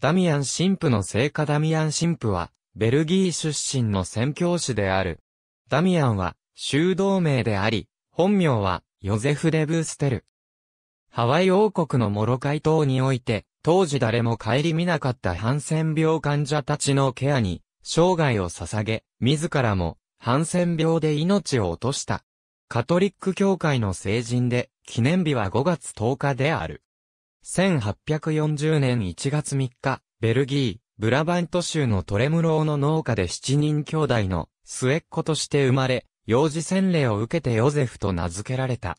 ダミアン神父の聖火。ダミアン神父は、ベルギー出身の宣教師である。ダミアンは、修道名であり、本名は、ヨゼフ・デブーステル。ハワイ王国のモロカイ島において、当時誰も帰り見なかったハンセン病患者たちのケアに、生涯を捧げ、自らも、ハンセン病で命を落とした。カトリック教会の聖人で、記念日は5月10日である。1840年1月3日、ベルギー、ブラバント州のトレムローの農家で7人兄弟の末っ子として生まれ、幼児洗礼を受けてヨゼフと名付けられた。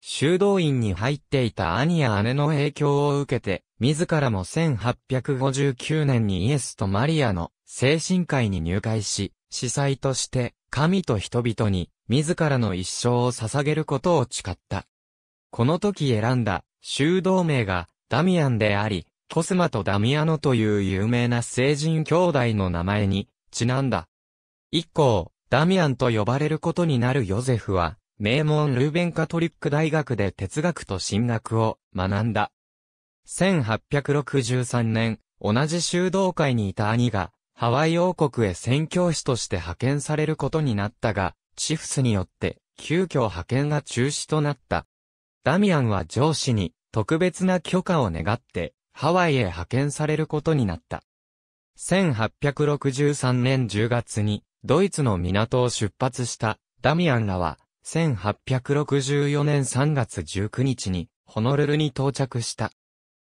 修道院に入っていた兄や姉の影響を受けて、自らも1859年にイエスとマリアの精神会に入会し、司祭として神と人々に自らの一生を捧げることを誓った。この時選んだ修道名がダミアンであり、コスマとダミアノという有名な聖人兄弟の名前にちなんだ。以降、ダミアンと呼ばれることになるヨゼフは、名門ルーベンカトリック大学で哲学と神学を学んだ。1863年、同じ修道会にいた兄が、ハワイ王国へ宣教師として派遣されることになったが、チフスによって、急遽派遣が中止となった。ダミアンは上司に特別な許可を願って、ハワイへ派遣されることになった。1863年10月に、ドイツの港を出発したダミアンらは、1864年3月19日に、ホノルルに到着した。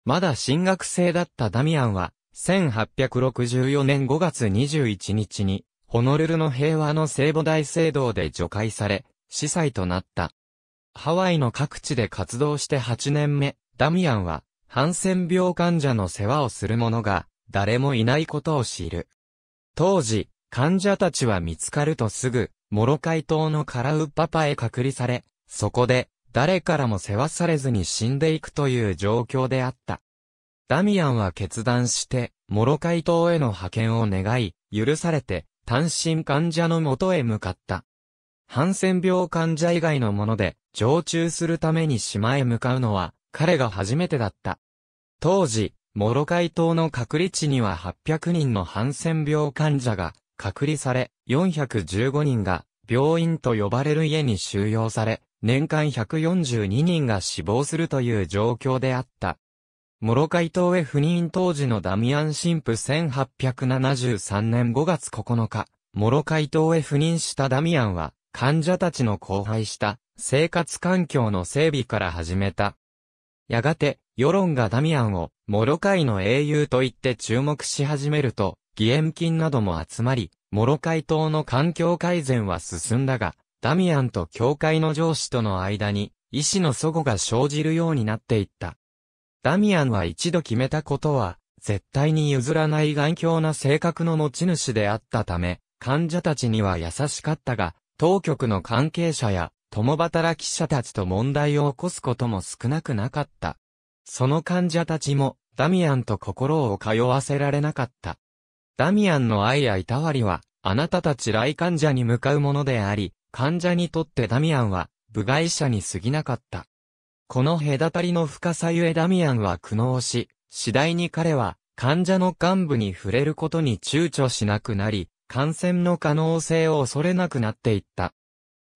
まだ新学生だったダミアンは、1864年5月21日に、ホノルルの平和の聖母大聖堂で除外され、司祭となった。ハワイの各地で活動して8年目、ダミアンは、ハンセン病患者の世話をする者が、誰もいないことを知る。当時、患者たちは見つかるとすぐ、モロカイ島のカラウパパへ隔離され、そこで、誰からも世話されずに死んでいくという状況であった。ダミアンは決断して、モロカイ島への派遣を願い、許されて、単身患者の元へ向かった。ハンセン病患者以外のもので、常駐するために島へ向かうのは、彼が初めてだった。当時、モロカイ島の隔離地には800人のハンセン病患者が隔離され、415人が病院と呼ばれる家に収容され、年間142人が死亡するという状況であった。モロカイ島へ赴任当時のダミアン神父1873年5月9日、モロカイ島へ赴任したダミアンは、患者たちの荒廃した生活環境の整備から始めた。やがて、世論がダミアンを、モロカイの英雄と言って注目し始めると、義援金なども集まり、モロカイ島の環境改善は進んだが、ダミアンと教会の上司との間に、意志の祖母が生じるようになっていった。ダミアンは一度決めたことは、絶対に譲らない頑強な性格の持ち主であったため、患者たちには優しかったが、当局の関係者や、共働き者たちと問題を起こすことも少なくなかった。その患者たちも、ダミアンと心を通わせられなかった。ダミアンの愛やいたわりは、あなたたち来患者に向かうものであり、患者にとってダミアンは、部外者に過ぎなかった。この隔たりの深さゆえダミアンは苦悩し、次第に彼は、患者の幹部に触れることに躊躇しなくなり、感染の可能性を恐れなくなっていった。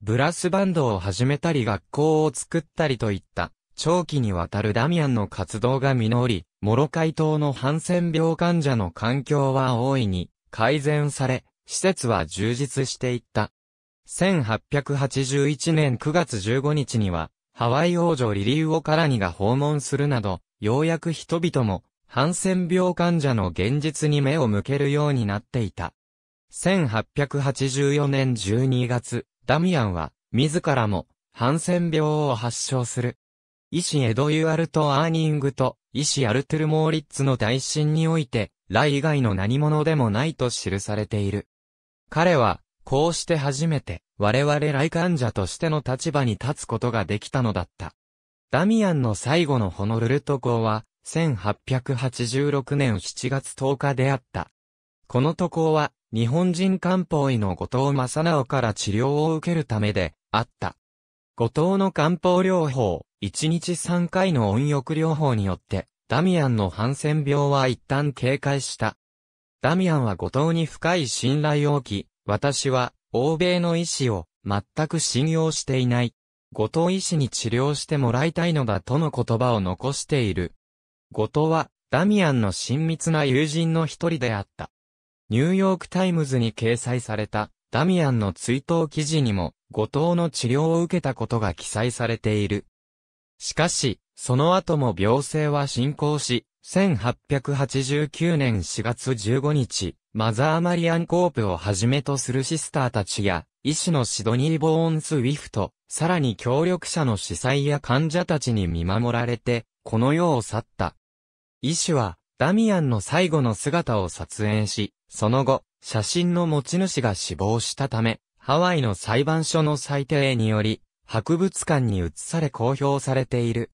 ブラスバンドを始めたり学校を作ったりといった、長期にわたるダミアンの活動が実り、モロカイ島のハンセン病患者の環境は大いに改善され、施設は充実していった。1881年9月15日には、ハワイ王女リリーオカラニが訪問するなど、ようやく人々も、ハンセン病患者の現実に目を向けるようになっていた。1884年12月、ダミアンは、自らも、ハンセン病を発症する。医師エド・ユアルト・アーニングと、医師アルトゥル・モーリッツの大臣において、来以外の何者でもないと記されている。彼は、こうして初めて、我々来患者としての立場に立つことができたのだった。ダミアンの最後のホノルル渡航は、1886年7月10日であった。この渡航は、日本人漢方医の後藤正直から治療を受けるためで、あった。後藤の漢方療法、1日3回の温浴療法によって、ダミアンのハンセン病は一旦警戒した。ダミアンは後藤に深い信頼を置き、私は、欧米の医師を、全く信用していない。後藤医師に治療してもらいたいのだとの言葉を残している。後藤は、ダミアンの親密な友人の一人であった。ニューヨークタイムズに掲載されたダミアンの追悼記事にも、後藤の治療を受けたことが記載されている。しかし、その後も病性は進行し、1889年4月15日、マザー・マリアン・コープをはじめとするシスターたちや、医師のシドニー・ボーンス・ウィフト、さらに協力者の司祭や患者たちに見守られて、この世を去った。医師は、ダミアンの最後の姿を撮影し、その後、写真の持ち主が死亡したため、ハワイの裁判所の裁定により、博物館に移され公表されている。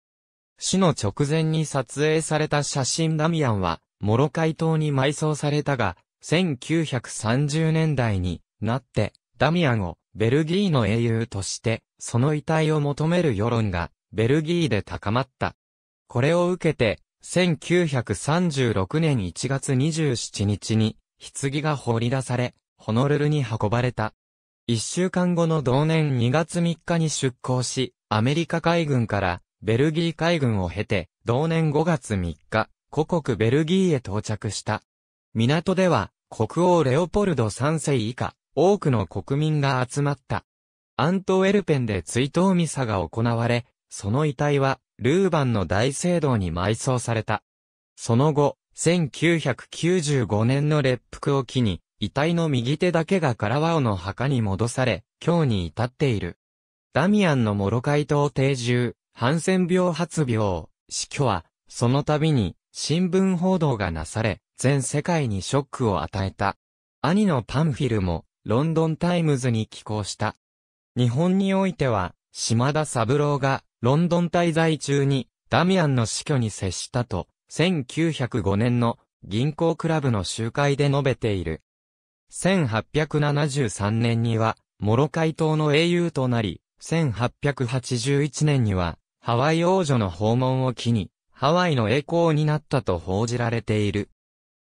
死の直前に撮影された写真ダミアンは、モロカイ島に埋葬されたが、1930年代になって、ダミアンをベルギーの英雄として、その遺体を求める世論がベルギーで高まった。これを受けて、1936年1月27日に棺が掘り出され、ホノルルに運ばれた。一週間後の同年2月3日に出港し、アメリカ海軍からベルギー海軍を経て、同年5月3日、故国ベルギーへ到着した。港では、国王レオポルド3世以下、多くの国民が集まった。アントウェルペンで追悼ミサが行われ、その遺体は、ルーバンの大聖堂に埋葬された。その後、1995年の列腹を機に、遺体の右手だけがカラワオの墓に戻され、今日に至っている。ダミアンのモロカイ島定住、ハンセン病発病、死去は、その度に、新聞報道がなされ、全世界にショックを与えた。兄のパンフィルも、ロンドンタイムズに寄稿した。日本においては、島田三郎が、ロンドン滞在中に、ダミアンの死去に接したと、1905年の銀行クラブの集会で述べている。1873年には、モロカイ島の英雄となり、1881年には、ハワイ王女の訪問を機に、ハワイの栄光になったと報じられている。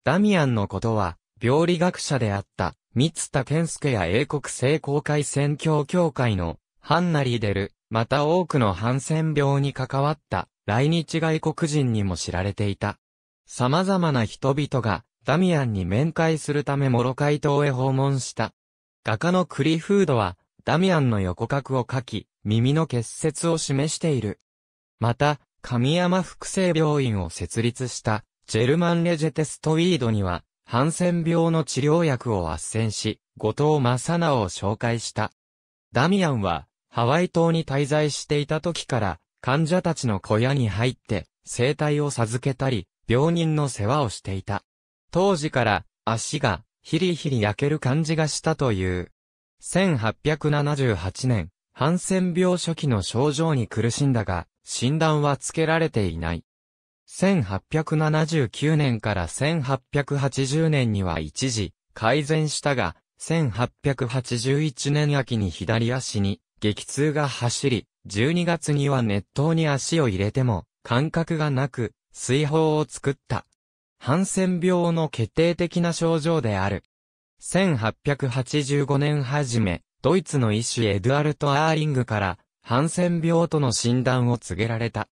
ダミアンのことは、病理学者であった、三田健介や英国聖公会宣教協会の、ハンナリーデル、また多くのハンセン病に関わった、来日外国人にも知られていた。様々な人々がダミアンに面会するためモロカイ島へ訪問した。画家のクリフードはダミアンの横角を描き、耳の結節を示している。また、神山複製病院を設立したジェルマン・レジェテストウィードには、ハンセン病の治療薬を圧戦し、後藤正直を紹介した。ダミアンは、ハワイ島に滞在していた時から、患者たちの小屋に入って、生体を授けたり、病人の世話をしていた。当時から足がヒリヒリ焼ける感じがしたという。1878年、ハンセン病初期の症状に苦しんだが、診断はつけられていない。1879年から1880年には一時改善したが、1881年秋に左足に激痛が走り、12月には熱湯に足を入れても、感覚がなく、水泡を作った。ハンセン病の決定的な症状である。1885年初め、ドイツの医師エドアルト・アーリングから、ハンセン病との診断を告げられた。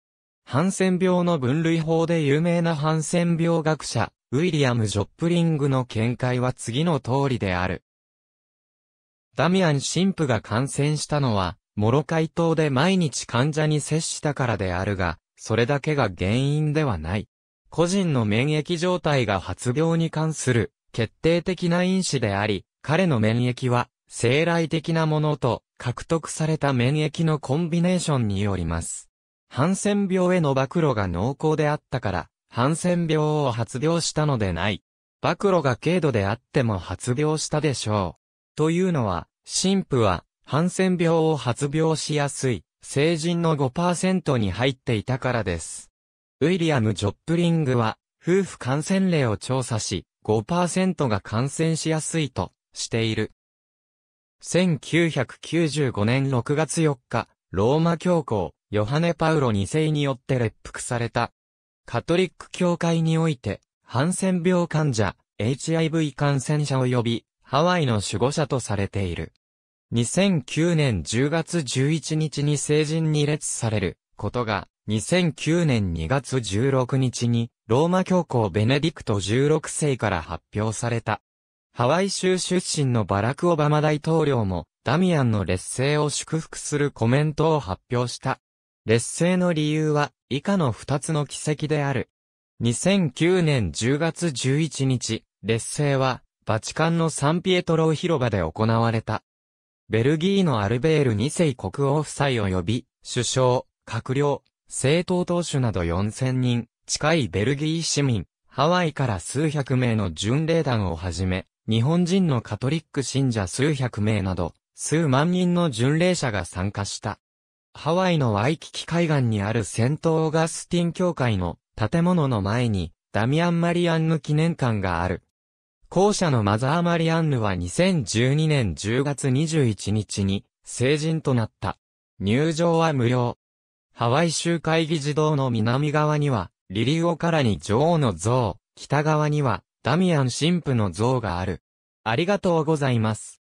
ハンセン病の分類法で有名なハンセン病学者、ウィリアム・ジョップリングの見解は次の通りである。ダミアン神父が感染したのは、モロカイ島で毎日患者に接したからであるが、それだけが原因ではない。個人の免疫状態が発病に関する決定的な因子であり、彼の免疫は生来的なものと獲得された免疫のコンビネーションによります。ハンセン病への暴露が濃厚であったから、ハンセン病を発病したのでない。暴露が軽度であっても発病したでしょう。というのは、神父は、ハンセン病を発病しやすい、成人の5%に入っていたからです。ウィリアム・ジョップリングは、夫婦感染例を調査し、5%が感染しやすいと、している。1995年6月4日、ローマ教皇、ヨハネ・パウロ2世によって列服された。カトリック教会において、ハンセン病患者、HIV 感染者及びハワイの守護者とされている。2009年10月11日に成人に列されることが、2009年2月16日に、ローマ教皇ベネディクト16世から発表された。ハワイ州出身のバラク・オバマ大統領も、ダミアンの劣勢を祝福するコメントを発表した。劣勢の理由は、以下の2つの奇跡である。2009年10月11日、劣勢は、バチカンのサンピエトロ広場で行われた。ベルギーのアルベール2世国王夫妻及び、首相、閣僚、政党党首など4000人、近いベルギー市民、ハワイから数百名の巡礼団をはじめ、日本人のカトリック信者数百名など、数万人の巡礼者が参加した。ハワイのワイキキ海岸にあるセントオーガスティン教会の建物の前に、ダミアン・マリアンヌ記念館がある。後者のマザー・マリアンヌは2012年10月21日に成人となった。入場は無料。ハワイ州会議事堂の南側には、リリー・オカラニ女王の像、北側には、ダミアン神父の像がある。ありがとうございます。